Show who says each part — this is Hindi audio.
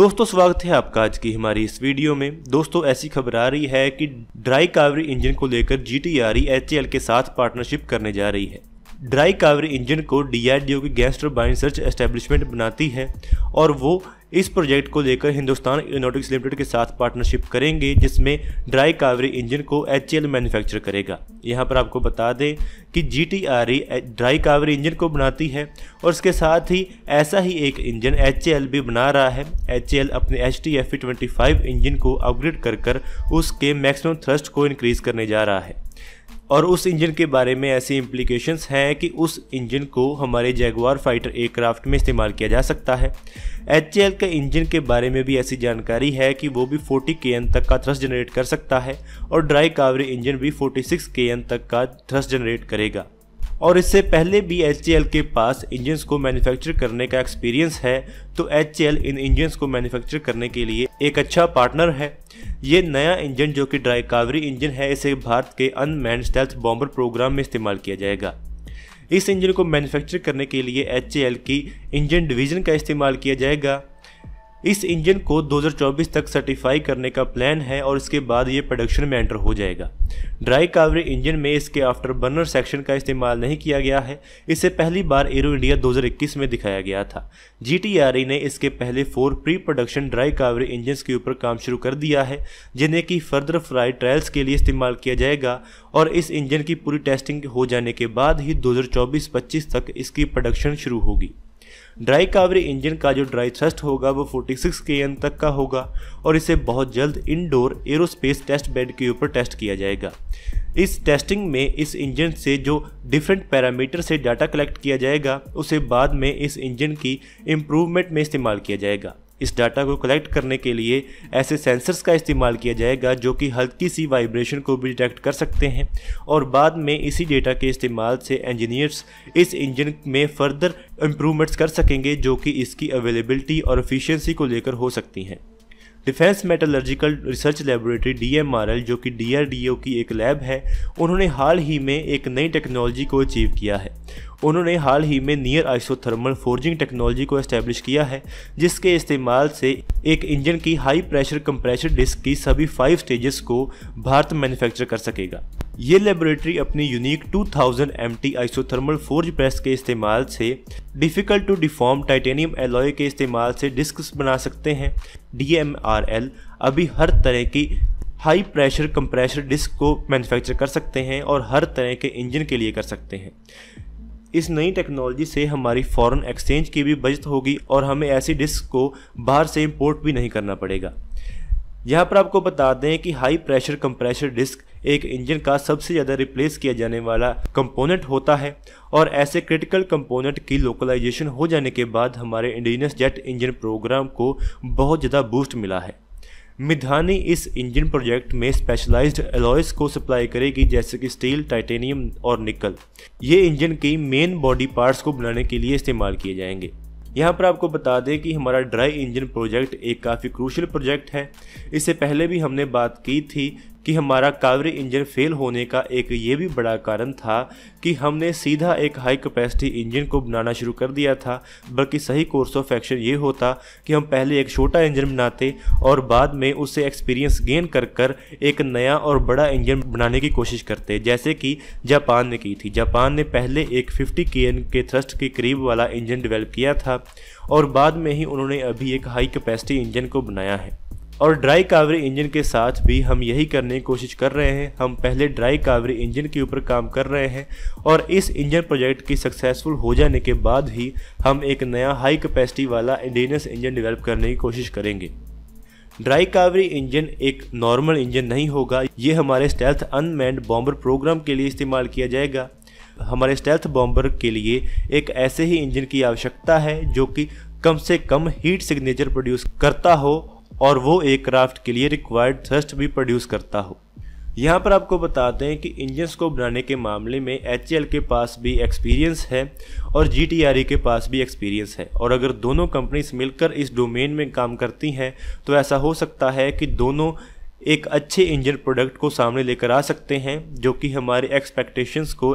Speaker 1: दोस्तों स्वागत है आपका आज की हमारी इस वीडियो में दोस्तों ऐसी खबर आ रही है कि ड्राई कावरी इंजन को लेकर जी टी आर के साथ पार्टनरशिप करने जा रही है ड्राई कावरी इंजन को डी डी आर ओ की गैस टर्बाइन सर्च एस्टेब्लिशमेंट बनाती है और वो इस प्रोजेक्ट को लेकर हिंदुस्तान एरोनोटिक्स लिमिटेड के साथ पार्टनरशिप करेंगे जिसमें ड्राई कावरी इंजन को एच मैन्युफैक्चर करेगा यहाँ पर आपको बता दें कि G T R E dry Kaveri engine को बनाती है और इसके साथ ही ऐसा ही एक इंजन एच भी बना रहा है एच अपने एच टी एफ इंजन को अपग्रेड कर कर उसके मैक्सिमम थ्रस्ट को इनक्रीज करने जा रहा है और उस इंजन के बारे में ऐसी इम्प्लीकेशन हैं कि उस इंजन को हमारे जैगवार फाइटर एयरक्राफ्ट में इस्तेमाल किया जा सकता है एच के इंजन के बारे में भी ऐसी जानकारी है कि वो भी 40 के तक का थ्रस्ट जनरेट कर सकता है और ड्राई कावरी इंजन भी 46 के तक का थ्रस्ट जनरेट करेगा और इससे पहले भी एच के पास इंजन्स को मैन्युफैक्चर करने का एक्सपीरियंस है तो एच इन इंजन्स को मैन्युफैक्चर करने के लिए एक अच्छा पार्टनर है ये नया इंजन जो कि ड्राई कावरी इंजन है इसे भारत के अनमैन स्टेल्थ बॉम्बर प्रोग्राम में इस्तेमाल किया जाएगा इस इंजन को मैन्युफैक्चर करने के लिए एच की इंजन डिवीजन का इस्तेमाल किया जाएगा इस इंजन को 2024 तक सर्टिफाई करने का प्लान है और इसके बाद ये प्रोडक्शन में एंटर हो जाएगा ड्राई कावरे इंजन में इसके आफ्टर बर्नर सेक्शन का इस्तेमाल नहीं किया गया है इसे पहली बार एरो इंडिया 2021 में दिखाया गया था जी e ने इसके पहले four pre production dry Kaveri engine के ऊपर काम शुरू कर दिया है जिन्हें की फर्दर फ्लाई ट्रायल्स के लिए इस्तेमाल किया जाएगा और इस इंजन की पूरी टेस्टिंग हो जाने के बाद ही दो हज़ार तक इसकी प्रोडक्शन शुरू होगी ड्राई कावरी इंजन का जो ड्राई थ्रस्ट होगा वो 46 के तक का होगा और इसे बहुत जल्द इंडोर एरोस्पेस टेस्ट बेड के ऊपर टेस्ट किया जाएगा इस टेस्टिंग में इस इंजन से जो डिफरेंट पैरामीटर से डाटा कलेक्ट किया जाएगा उसे बाद में इस इंजन की इम्प्रूवमेंट में इस्तेमाल किया जाएगा इस डाटा को कलेक्ट करने के लिए ऐसे सेंसर्स का इस्तेमाल किया जाएगा जो कि हल्की सी वाइब्रेशन को भी डिटेक्ट कर सकते हैं और बाद में इसी डेटा के इस्तेमाल से इंजीनियर्स इस इंजन में फ़र्दर इम्प्रूवमेंट्स कर सकेंगे जो कि इसकी अवेलेबिलिटी और एफिशिएंसी को लेकर हो सकती हैं defence metallurgical research laboratory D जो कि डी की एक लैब है उन्होंने हाल ही में एक नई टेक्नोलॉजी को अचीव किया है उन्होंने हाल ही में नियर आइसोथर्मल फोर्जिंग टेक्नोलॉजी को इस्टेब्लिश किया है जिसके इस्तेमाल से एक इंजन की हाई प्रेशर कंप्रेशर डिस्क की सभी फाइव स्टेजेस को भारत मैन्युफैक्चर कर सकेगा ये लेबोरेटरी अपनी unique 2000 thousand M T isothermal forge press के इस्तेमाल से difficult to deform titanium alloy के इस्तेमाल से डिस्क बना सकते हैं डी एम आर एल अभी हर तरह की हाई प्रेशर कंप्रेशर डिस्क को मैन्युफैक्चर कर सकते हैं और हर तरह के इंजन के लिए कर सकते हैं इस नई टेक्नोलॉजी से हमारी फॉरेन एक्सचेंज की भी बचत होगी और हमें ऐसी डिस्क को बाहर से इंपोर्ट भी नहीं करना पड़ेगा यहाँ पर आपको बता दें कि हाई प्रेशर कंप्रेशर डिस्क एक इंजन का सबसे ज़्यादा रिप्लेस किया जाने वाला कंपोनेंट होता है और ऐसे क्रिटिकल कंपोनेंट की लोकलाइजेशन हो जाने के बाद हमारे इंडिजिनस जेट इंजन प्रोग्राम को बहुत ज़्यादा बूस्ट मिला है मिधानी इस इंजन प्रोजेक्ट में स्पेशलाइज्ड एलॉयस को सप्लाई करेगी जैसे कि स्टील टाइटेनियम और निकल ये इंजन की मेन बॉडी पार्ट्स को बनाने के लिए इस्तेमाल किए जाएंगे यहाँ पर आपको बता दें कि हमारा ड्राई इंजन प्रोजेक्ट एक काफ़ी क्रूशल प्रोजेक्ट है इससे पहले भी हमने बात की थी कि हमारा कावरी इंजन फेल होने का एक ये भी बड़ा कारण था कि हमने सीधा एक हाई कैपेसिटी इंजन को बनाना शुरू कर दिया था बल्कि सही कोर्स ऑफ एक्शन ये होता कि हम पहले एक छोटा इंजन बनाते और बाद में उससे एक्सपीरियंस गेन कर कर एक नया और बड़ा इंजन बनाने की कोशिश करते जैसे कि जापान ने की थी जापान ने पहले एक 50 के के थ्रस्ट के करीब वाला इंजन डेवलप किया था और बाद में ही उन्होंने अभी एक हाई कैपेसिटी इंजन को बनाया है और ड्राई कावरी इंजन के साथ भी हम यही करने की कोशिश कर रहे हैं हम पहले ड्राई कावरी इंजन के ऊपर काम कर रहे हैं और इस इंजन प्रोजेक्ट की सक्सेसफुल हो जाने के बाद ही हम एक नया हाई कैपेसिटी वाला इंडेनियस इंजन डेवलप करने की कोशिश करेंगे ड्राई कावरी इंजन एक नॉर्मल इंजन नहीं होगा ये हमारे स्टेल्थ अनमैंड बॉम्बर प्रोग्राम के लिए इस्तेमाल किया जाएगा हमारे स्टेल्थ बॉम्बर के लिए एक ऐसे ही इंजन की आवश्यकता है जो कि कम से कम हीट सिग्नेचर प्रोड्यूस करता हो और वो एयरक्राफ्ट के लिए रिक्वायर्ड थ्रस्ट भी प्रोड्यूस करता हो यहाँ पर आपको बता दें कि इंजन्स को बनाने के मामले में एच के पास भी एक्सपीरियंस है और जी e के पास भी एक्सपीरियंस है और अगर दोनों कंपनीज मिलकर इस डोमेन में काम करती हैं तो ऐसा हो सकता है कि दोनों एक अच्छे इंजन प्रोडक्ट को सामने लेकर आ सकते हैं जो कि हमारे एक्सपेक्टेशंस को